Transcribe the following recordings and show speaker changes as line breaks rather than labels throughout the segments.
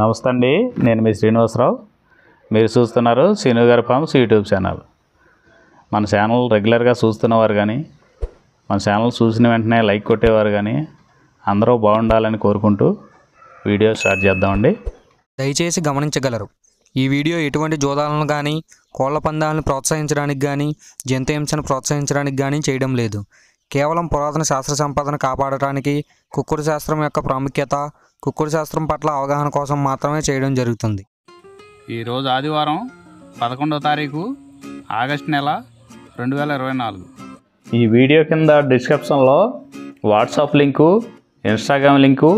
నమస్తే అండి నేను మీ శ్రీనివాసరావు మీరు చూస్తున్నారు శ్రీనుగారి ఫార్మ్స్ యూట్యూబ్ ఛానల్ మన ఛానల్ రెగ్యులర్గా చూస్తున్నవారు కానీ మన ఛానల్ చూసిన వెంటనే లైక్ కొట్టేవారు కానీ అందరూ బాగుండాలని కోరుకుంటూ వీడియో స్టార్ట్ చేద్దామండి దయచేసి గమనించగలరు ఈ వీడియో ఎటువంటి జోదాలను కానీ కోళ్ల పందాలను ప్రోత్సహించడానికి కానీ జంతు హింసను ప్రోత్సహించడానికి కానీ చేయడం లేదు కేవలం పురాతన శాస్త్ర సంపాదన కాపాడటానికి కుక్కుడు శాస్త్రం యొక్క ప్రాముఖ్యత కుక్కుడు శాస్త్రం పట్ల అవగాహన కోసం మాత్రమే చేయడం జరుగుతుంది ఈరోజు ఆదివారం పదకొండో తారీఖు ఆగస్ట్ నెల రెండు వేల ఇరవై నాలుగు ఈ వీడియో కింద డిస్క్రిప్షన్లో WhatsApp link Instagram link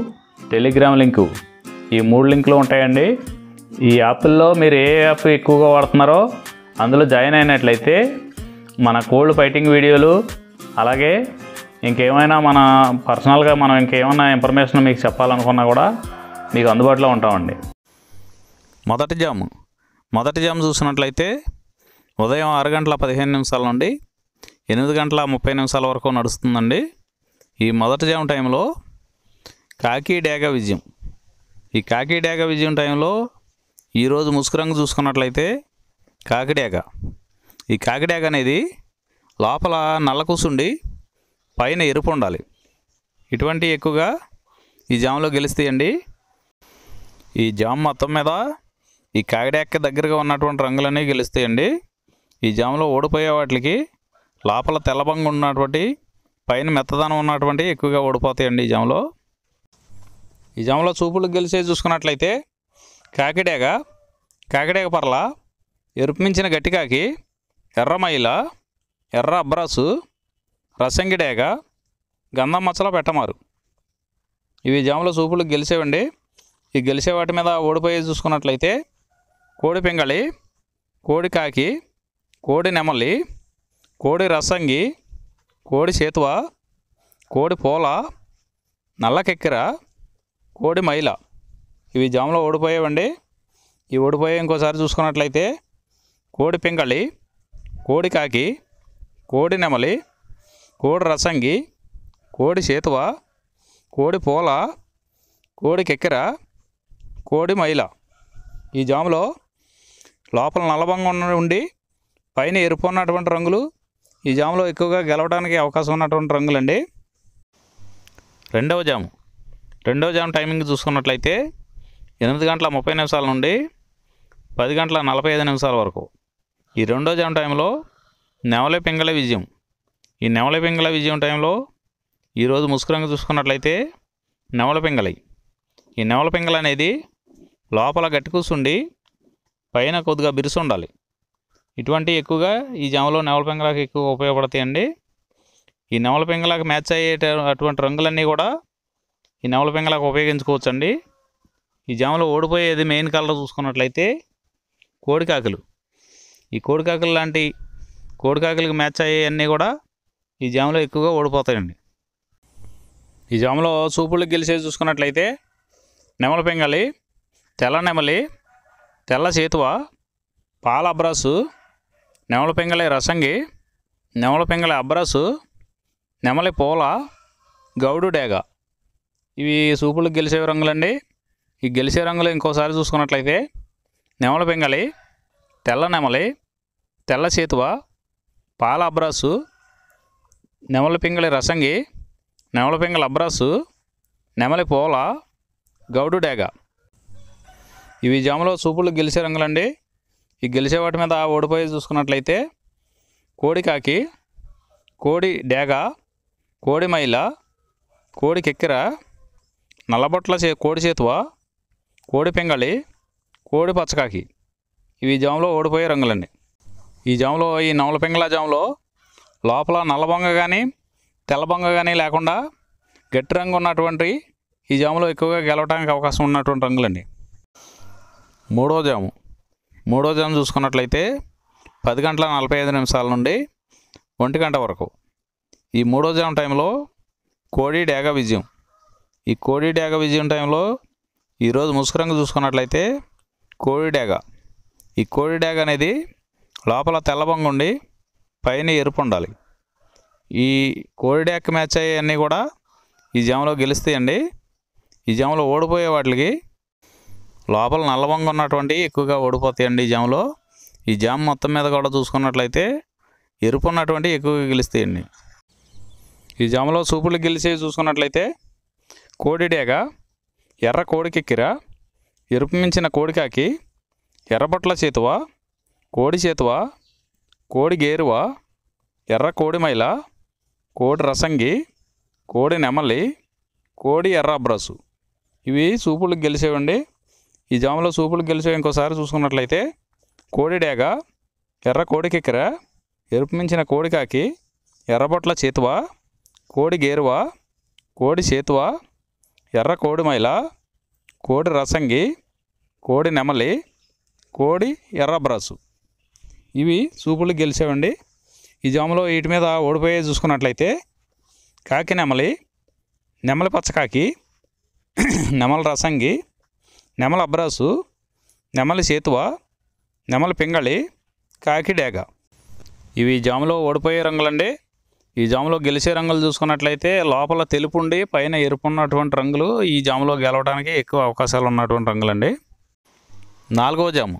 Telegram link ఈ మూడు లింకులు ఉంటాయండి ఈ యాప్ల్లో మీరు ఏ యాప్ ఎక్కువగా వాడుతున్నారో అందులో జాయిన్ అయినట్లయితే మన కోల్డ్ ఫైటింగ్ వీడియోలు అలాగే ఇంకేమైనా మన పర్సనల్గా మనం ఇంకేమైనా ఇన్ఫర్మేషన్ మీకు చెప్పాలనుకున్నా కూడా మీకు అందుబాటులో ఉంటామండి మొదటి జాము మొదటి జాము చూసినట్లయితే ఉదయం ఆరు గంటల పదిహేను నిమిషాల నుండి ఎనిమిది గంటల ముప్పై నిమిషాల వరకు నడుస్తుందండి ఈ మొదటి జాము టైంలో కాకి డేగ విజయం ఈ కాకి డేగ విజయం టైంలో ఈరోజు రంగు చూసుకున్నట్లయితే కాకిడేగ ఈ కాకిడేగ అనేది లోపల నల్ల కూసుండి పైన ఎరుపు ఉండాలి ఇటువంటి ఎక్కువగా ఈ జామ్లో గెలుస్తాయండి ఈ జామ్ మొత్తం మీద ఈ కాగిడాక్క దగ్గరగా ఉన్నటువంటి రంగులన్నీ గెలుస్తాయండి ఈ జామ్లో ఓడిపోయే వాటికి లోపల తెల్లబంగా ఉన్నటువంటి పైన మెత్తదనం ఉన్నటువంటి ఎక్కువగా ఓడిపోతాయండి ఈ జామ్లో ఈ జామ్లో చూపులు గెలిచే చూసుకున్నట్లయితే కాకిడేగ కాకిడేగ పర్ల ఎరుపు మించిన గట్టికాకి ఎర్రమైల ఎర్ర అబ్రాసు రసంగిడేగ గంధం మచ్చలో పెట్టమారు ఇవి జాముల సూపులు గెలిచేవండి ఈ గెలిచే వాటి మీద ఓడిపోయి చూసుకున్నట్లయితే కోడి పింగళి కోడి కాకి కోడి నెమలి కోడి రసంగి కోడి సేతువ కోడి పూల నల్లకెక్కిర కోడి మైల ఇవి జాములో ఓడిపోయేవండి ఇవి ఓడిపోయే ఇంకోసారి చూసుకున్నట్లయితే కోడి పింగళి కోడి కాకి కోడి నెమలి కోడి రసంగి కోడి సేతువ కోడి పూల కోడి కెక్కెర కోడి మైల ఈ జాములో లోపల నల్లబంగా ఉండి పైన ఎరుపు ఉన్నటువంటి రంగులు ఈ జాములో ఎక్కువగా గెలవడానికి అవకాశం ఉన్నటువంటి రంగులండి రెండవ జాము రెండవ జాము టైమింగ్ చూసుకున్నట్లయితే ఎనిమిది గంటల ముప్పై నిమిషాల నుండి పది గంటల నలభై ఐదు నిమిషాల వరకు ఈ రెండో జాము టైంలో నెవలే పింగళ విజయం ఈ నెమలపింగళ విజయం టైంలో ఈరోజు ముసుగు రంగు చూసుకున్నట్లయితే నెమలపింగళై ఈ నెమలపింగళ అనేది లోపల గట్టి కూర్చుండి పైన కొద్దిగా బిరుసు ఉండాలి ఇటువంటి ఎక్కువగా ఈ జామలో నెమలపింగళకి ఎక్కువ ఉపయోగపడతాయండి ఈ నెమలపింగళకి మ్యాచ్ అయ్యే అటువంటి రంగులన్నీ కూడా ఈ ఉపయోగించుకోవచ్చు ఉపయోగించుకోవచ్చండి ఈ జామలో ఓడిపోయేది మెయిన్ కలర్ చూసుకున్నట్లయితే కోడికాకులు ఈ కోడికాకులు లాంటి కోడికాకులకు మ్యాచ్ అయ్యేవన్నీ కూడా ఈ జామలో ఎక్కువగా ఓడిపోతాయండి ఈ జాములో సూపులు గెలిచేసి చూసుకున్నట్లయితే నెమల పెంగళి తెల్ల నెమలి తెల్ల సేతువ పాల అబ్రాసు నెమల పెంగళి రసంగి నెమల పెంగళి అబ్రాసు నెమలి పూల గౌడు డేగ ఇవి చూపులకు గెలిచే రంగులండి ఈ గెలిచే రంగులు ఇంకోసారి చూసుకున్నట్లయితే నెమల పెంగళి తెల్ల నెమలి తెల్ల సేతువ పాల అబ్రాసు నెమలపింగళి పింగళి రసంగి నెమల పింగళి అబ్రాసు నెమలి పోల గౌడు డేగ ఇవి జాములో చూపులు గెలిచే రంగులండి ఈ గెలిచే వాటి మీద ఓడిపోయి చూసుకున్నట్లయితే కోడికాకి కోడి డేగ కోడి మైల కోడి కెక్కిర నల్లబొట్ల చే కోడి చేతువ కోడి పింగళి కోడి పచ్చకాకి ఇవి జాములో ఓడిపోయే రంగులండి ఈ జాములో ఈ నవల పింగళ జాములో లోపల నల్లబొంగ కానీ తెల్లబొంగ కానీ లేకుండా గట్టి రంగు ఉన్నటువంటి ఈ జాములో ఎక్కువగా గెలవడానికి అవకాశం ఉన్నటువంటి రంగులండి మూడో జాము మూడో జాము చూసుకున్నట్లయితే పది గంటల నలభై ఐదు నిమిషాల నుండి ఒంటి గంట వరకు ఈ మూడో జాము టైంలో కోడి డేగ విజయం ఈ కోడి డేగ విజయం టైంలో ఈరోజు ముసుగు రంగు చూసుకున్నట్లయితే కోడి డేగ ఈ కోడి డేగ అనేది లోపల ఉండి పైన ఎరుపు ఉండాలి ఈ కోడిడ్యాక్ మ్యాచ్ అయ్యన్నీ కూడా ఈ జామ్లో గెలుస్తాయండి ఈ జామ్లో ఓడిపోయే వాటికి లోపల నల్లవంగ ఉన్నటువంటి ఎక్కువగా ఓడిపోతాయండి ఈ జామ్లో ఈ జామ్ మొత్తం మీద కూడా చూసుకున్నట్లయితే ఎరుపు ఉన్నటువంటి ఎక్కువగా గెలుస్తాయండి ఈ జామ్లో సూపులు గెలిచి చూసుకున్నట్లయితే కోడిడేగ ఎర్ర కోడికెక్కిర ఎరుపు మించిన కోడికాకి ఎర్రబొట్ల చేతువా కోడి చేతువా కోడి గేరువా ఎర్ర కోడి మైల కోడి రసంగి కోడి నెమలి కోడి ఎర్ర బ్రసు ఇవి సూపులకు గెలిచేవండి ఈ జామలో సూపులకు గెలిచే ఇంకోసారి చూసుకున్నట్లయితే కోడి డేగ ఎర్ర కోడికిక్కర ఎరుపు మించిన కోడి కాకి ఎర్రబొట్ల చేతువ కోడి గేరువ కోడి చేతువ ఎర్ర కోడి మైల కోడి రసంగి కోడి నెమలి కోడి ఎర్ర బ్రసు ఇవి చూపులు గెలిచేవండి ఈ జాములో వీటి మీద ఓడిపోయే చూసుకున్నట్లయితే కాకి నెమలి నెమలి పచ్చకాకి నెమల రసంగి నెమల అబ్రాసు నెమలి సేతువ నెమలి పింగళి కాకి డేగ ఇవి జాములో ఓడిపోయే రంగులండి ఈ జాములో గెలిచే రంగులు చూసుకున్నట్లయితే లోపల తెలుపుండి పైన ఎరుపు ఉన్నటువంటి రంగులు ఈ జాములో గెలవడానికి ఎక్కువ అవకాశాలు ఉన్నటువంటి రంగులండి నాలుగో జాము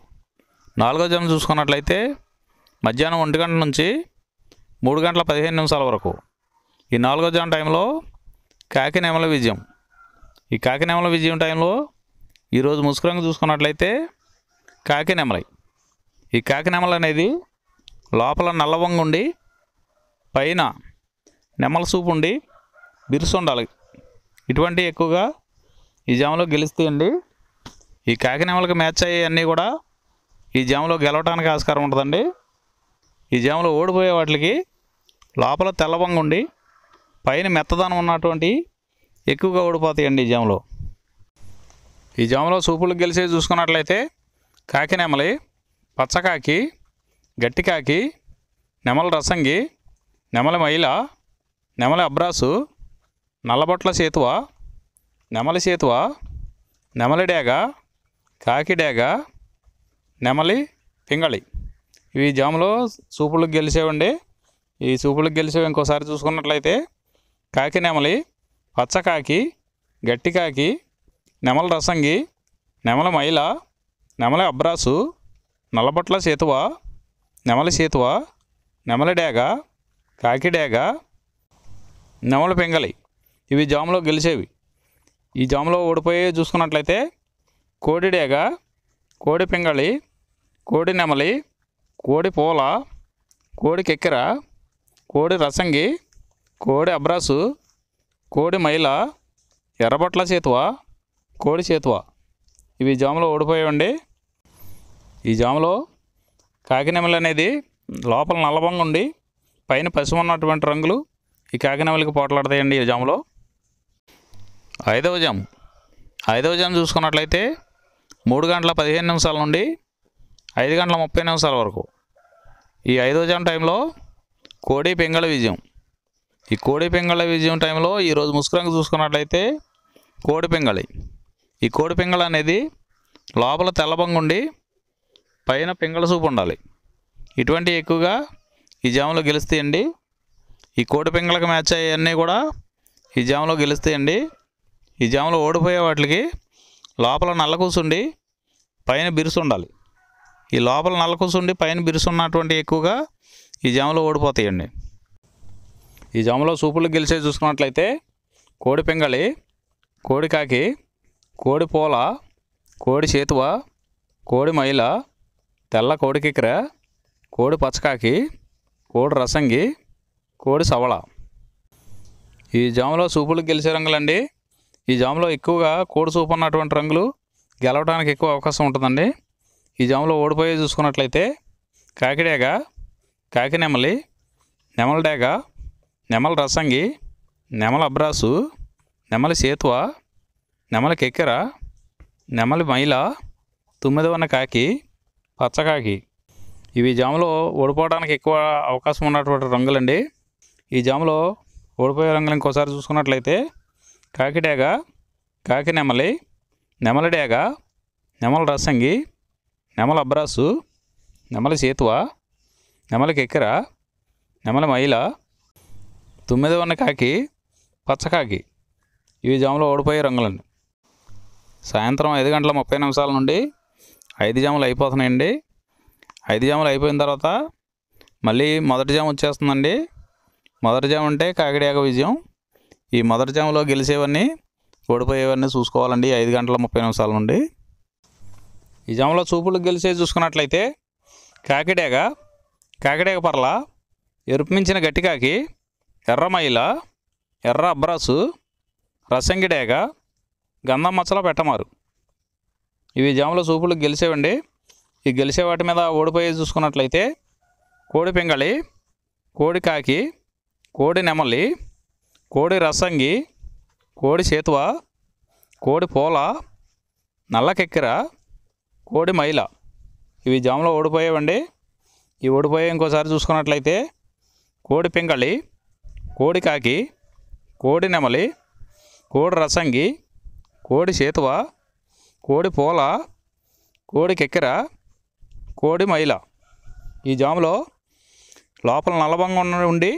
నాలుగో జాము చూసుకున్నట్లయితే మధ్యాహ్నం ఒంటి గంట నుంచి మూడు గంటల పదిహేను నిమిషాల వరకు ఈ నాలుగో జాన్ టైంలో కాకినేమల విజయం ఈ కాకినేమల విజయం టైంలో ఈరోజు ముసుకురంగా చూసుకున్నట్లయితే కాకినేమలై ఈ కాకినేమల అనేది లోపల నల్లవంగు ఉండి పైన నెమల సూపు ఉండి బిరుసు ఉండాలి ఇటువంటి ఎక్కువగా ఈ జామలో గెలుస్తాయండి ఈ కాకినేమలకు మ్యాచ్ అయ్యే అన్నీ కూడా ఈ జామలో గెలవడానికి ఆస్కారం ఉంటుందండి ఈ జాములో ఓడిపోయే వాటికి లోపల తెల్లవంగ ఉండి పైన మెత్తదనం ఉన్నటువంటి ఎక్కువగా ఓడిపోతాయండి ఈ జామలో ఈ జామలో సూపులు గెలిసే చూసుకున్నట్లయితే కాకి నెమలి పచ్చకాకి గట్టికాకి నెమల రసంగి నెమల మైల నెమల అబ్రాసు నల్లబొట్ల సేతువ నెమలి సేతువ నెమలి డేగ డేగ నెమలి పింగళి ఇవి జాములో సూపులకు గెలిచేవండి ఈ సూపులకు గెలిచేవి ఇంకోసారి చూసుకున్నట్లయితే కాకి నెమలి పచ్చకాకి గట్టికాకి నెమల రసంగి నెమల మైల నెమల అబ్రాసు నల్లబొట్ల సేతువ నెమల సేతువ నెమల డేగ కాకి డేగ నెమల పెంగలి ఇవి జాములో గెలిచేవి ఈ జాములో ఓడిపోయి చూసుకున్నట్లయితే కోడి డేగ కోడి పెంగళి కోడి నెమలి కోడి పూల కోడి కెక్కెర కోడి రసంగి కోడి అబ్రాసు కోడి మైల ఎర్రబట్ల చేతువ కోడి చేతువ ఇవి జాములో ఓడిపోయాయండి ఈ జాములో కాకినెమలు అనేది లోపల నల్లబంగు ఉండి పైన పసుపు ఉన్నటువంటి రంగులు ఈ కాకినెమలకి పోట్లాడతాయండి ఈ జాములో ఐదవ జాము ఐదవ జాము చూసుకున్నట్లయితే మూడు గంటల పదిహేను నిమిషాల నుండి ఐదు గంటల ముప్పై నిమిషాల వరకు ఈ ఐదో జన్ టైంలో కోడి పెంగళ విజయం ఈ కోడి పెంగళ విజయం టైంలో ఈరోజు ముసుకురంగు చూసుకున్నట్లయితే కోడి పెంగళి ఈ కోడి పెంగళ అనేది లోపల తెల్లబంగుండి పైన పెంగళ సూపు ఉండాలి ఇటువంటి ఎక్కువగా ఈ జాములో గెలుస్తాయండి ఈ కోడి పెంగళకు మ్యాచ్ అయ్యన్నీ కూడా ఈ జాములో గెలుస్తాయండి ఈ జాములో ఓడిపోయే వాటికి లోపల నల్ల కూసుండి పైన బిరుసు ఉండాలి ఈ లోపల నల్లకూసుండి పైన బిరుసున్నటువంటి ఎక్కువగా ఈ జామలో ఓడిపోతాయండి ఈ జామలో సూపులు గెలిచే చూసుకున్నట్లయితే కోడి పింగళి కోడి కాకి కోడి పూల కోడి చేతువ కోడి మైల తెల్ల కోడి కిక్కర కోడి పచ్చకాకి కోడి రసంగి కోడి సవళ ఈ జామలో సూపులు గెలిచే రంగులండి ఈ జామలో ఎక్కువగా కోడి సూపు ఉన్నటువంటి రంగులు గెలవడానికి ఎక్కువ అవకాశం ఉంటుందండి ఈ జాములో ఓడిపోయే చూసుకున్నట్లయితే కాకిడేగ కాకినెమలి నెమలడేగ నెమల రసంగి నెమల అబ్రాసు నెమలి సేతువ నెమలి కెక్కెర నెమలి మైల ఉన్న కాకి పచ్చకాకి ఇవి జాములో ఓడిపోవడానికి ఎక్కువ అవకాశం ఉన్నటువంటి రంగులండి ఈ జాములో ఓడిపోయే రంగులు ఇంకోసారి చూసుకున్నట్లయితే కాకిడేగ కాకి నెమలి నెమలడేగ నెమల రసంగి నెమల అబ్రాసు నెమల సేతువా నెమల కెక్కరా నెమల మైల తొమ్మిదవ కాకి పచ్చకాకి ఇవి జాములు ఓడిపోయే రంగులండి సాయంత్రం ఐదు గంటల ముప్పై నిమిషాల నుండి ఐదు జాములు అయిపోతున్నాయండి ఐదు జాములు అయిపోయిన తర్వాత మళ్ళీ మొదటి జాము వచ్చేస్తుందండి మొదటి జాము అంటే కాకిడియాక విజయం ఈ మొదటి జాములో గెలిచేవన్నీ ఓడిపోయేవన్నీ చూసుకోవాలండి ఐదు గంటల ముప్పై నిమిషాల నుండి ఈ జమలో చూపులు గెలిచే చూసుకున్నట్లయితే కాకిడేగ కాకిడేగ పర్ల ఎరుపు మించిన గట్టికాకి ఎర్రమైల ఎర్ర అబ్రాసు రసంగిడేగ గంధం మచ్చలో పెట్టమారు ఇవి జాముల చూపులు గెలిచేవండి ఈ గెలిచే వాటి మీద ఓడిపోయి చూసుకున్నట్లయితే కోడి పింగళి కోడి కాకి కోడి నెమలి కోడి రసంగి కోడి చేతువ కోడి పోల నల్ల కెక్కిరా కోడి మైల ఇవి జాములో ఓడిపోయేవండి ఇవి ఓడిపోయే ఇంకోసారి చూసుకున్నట్లయితే కోడి పింగళి కోడి కాకి కోడి నెమలి కోడి రసంగి కోడి సేతువ కోడి పోల కోడి కెక్కెర కోడి మైల ఈ జాములో లోపల నల్లబంగా ఉండి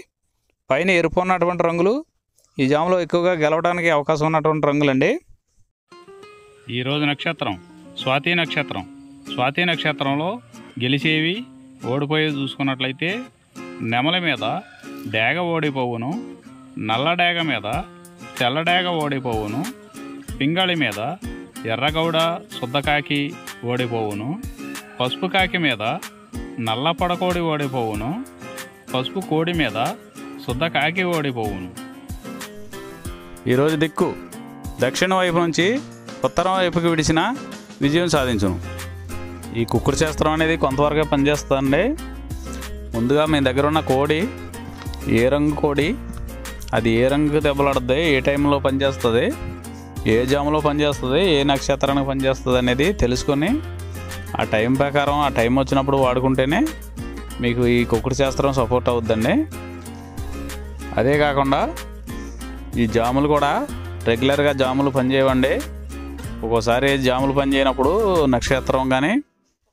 పైన ఎరుపు ఉన్నటువంటి రంగులు ఈ జాములో ఎక్కువగా గెలవడానికి అవకాశం ఉన్నటువంటి రంగులండి ఈరోజు నక్షత్రం స్వాతి నక్షత్రం స్వాతి నక్షత్రంలో గెలిచేవి ఓడిపోయి చూసుకున్నట్లయితే నెమల మీద డేగ ఓడిపోవును నల్ల డేగ మీద తెల్ల డేగ ఓడిపోవును పింగళి మీద ఎర్రగౌడ శుద్ధకాకి ఓడిపోవును పసుపు కాకి మీద నల్ల పడకోడి ఓడిపోవును పసుపు కోడి మీద శుద్ధ కాకి ఓడిపోవును ఈరోజు దిక్కు దక్షిణ వైపు నుంచి ఉత్తరం వైపుకి విడిచిన విజయం సాధించను ఈ కుక్కుడు శాస్త్రం అనేది కొంతవరకే పనిచేస్తుందండి ముందుగా మీ దగ్గర ఉన్న కోడి ఏ రంగు కోడి అది ఏ రంగు దెబ్బలాడుద్ది ఏ టైంలో పనిచేస్తుంది ఏ జాములో పనిచేస్తుంది ఏ నక్షత్రానికి పనిచేస్తుంది అనేది తెలుసుకొని ఆ టైం ప్రకారం ఆ టైం వచ్చినప్పుడు వాడుకుంటేనే మీకు ఈ కుక్కుడు శాస్త్రం సపోర్ట్ అవుద్దండి అదే కాకుండా ఈ జాములు కూడా రెగ్యులర్గా జాములు పనిచేయవండి ఒక్కోసారి జాములు పని చేయనప్పుడు నక్షత్రం కానీ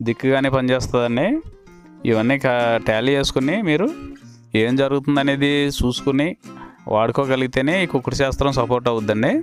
దిక్కు కానీ పనిచేస్తుందండి ఇవన్నీ ట్యాలీ చేసుకుని మీరు ఏం జరుగుతుందనేది చూసుకుని వాడుకోగలిగితేనే ఈ కుక్కుడు శాస్త్రం సపోర్ట్ అవుద్దండి